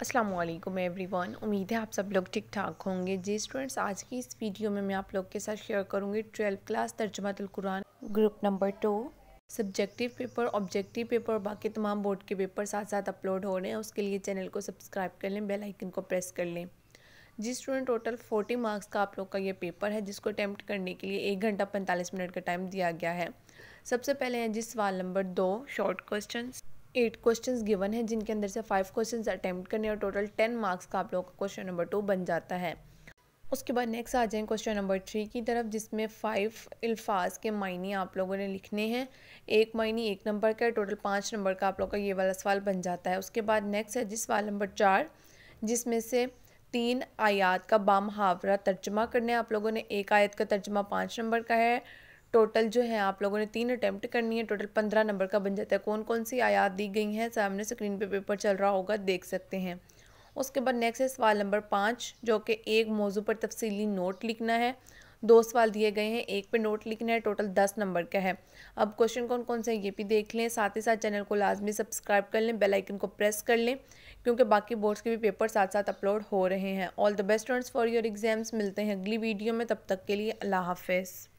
अस्सलाम वालेकुम एवरीवन उम्मीद है आप सब लोग ठीक ठाक होंगे जी स्टूडेंट्स आज की इस वीडियो में मैं आप लोग के साथ शेयर करूंगी ट्वेल्थ क्लास तर्जमातुल्कुरान group number two subjective paper objective paper और बाकी तमाम बोर्ड के पेपर साथ साथ अपलोड हो रहे हैं उसके लिए चैनल को सब्सक्राइब कर लें बेल आइकन को प्रेस कर लें जी स्टूडेंट टोटल फोर्टी मार्क्स का आप लोग का ये पेपर है जिसको अटैम्प्ट करने के लिए एक घंटा पैंतालीस मिनट का टाइम दिया गया है सबसे पहले हैं जी सवाल नंबर दो short question eight question given है जिनके अंदर से फाइव क्वेश्चन अटैम्प्ट करने और टोटल टेन मार्क्स का आप लोगों का क्वेश्चन नंबर टू बन जाता है उसके बाद नेक्स्ट आ जाए क्वेश्चन नंबर थ्री की तरफ जिसमें फ़ाइव अल्फाज के मायने आप लोगों ने लिखने हैं एक मायने एक नंबर का टोटल पाँच नंबर का आप लोगों का ये वाला सवाल बन जाता है उसके बाद नेक्स्ट है जिस सवाल नंबर चार जिसमें से तीन आयात का बामहावरा तर्जमा करने आप लोगों ने एक आयत का तर्जमा पाँच नंबर का है टोटल जो है आप लोगों ने तीन अटैम्प्ट करनी है टोटल पंद्रह नंबर का बन जाता है कौन कौन सी आयात दी गई हैं सामने स्क्रीन पे पेपर चल रहा होगा देख सकते हैं उसके बाद नेक्स्ट है सवाल नंबर पाँच जो कि एक मौजू पर तफसीली नोट लिखना है दो सवाल दिए गए हैं एक पे नोट लिखना है टोटल दस नंबर का है अब क्वेश्चन कौन कौन से ये भी देख लें साथ ही साथ चैनल को लाजमी सब्सक्राइब कर लें बेल आइकन को प्रेस कर लें क्योंकि बाकी बोर्ड्स के भी पेपर साथ साथ अपलोड हो रहे हैं all the best students for your exams मिलते हैं अगली वीडियो में तब तक के लिए अल्लाह हाफिज़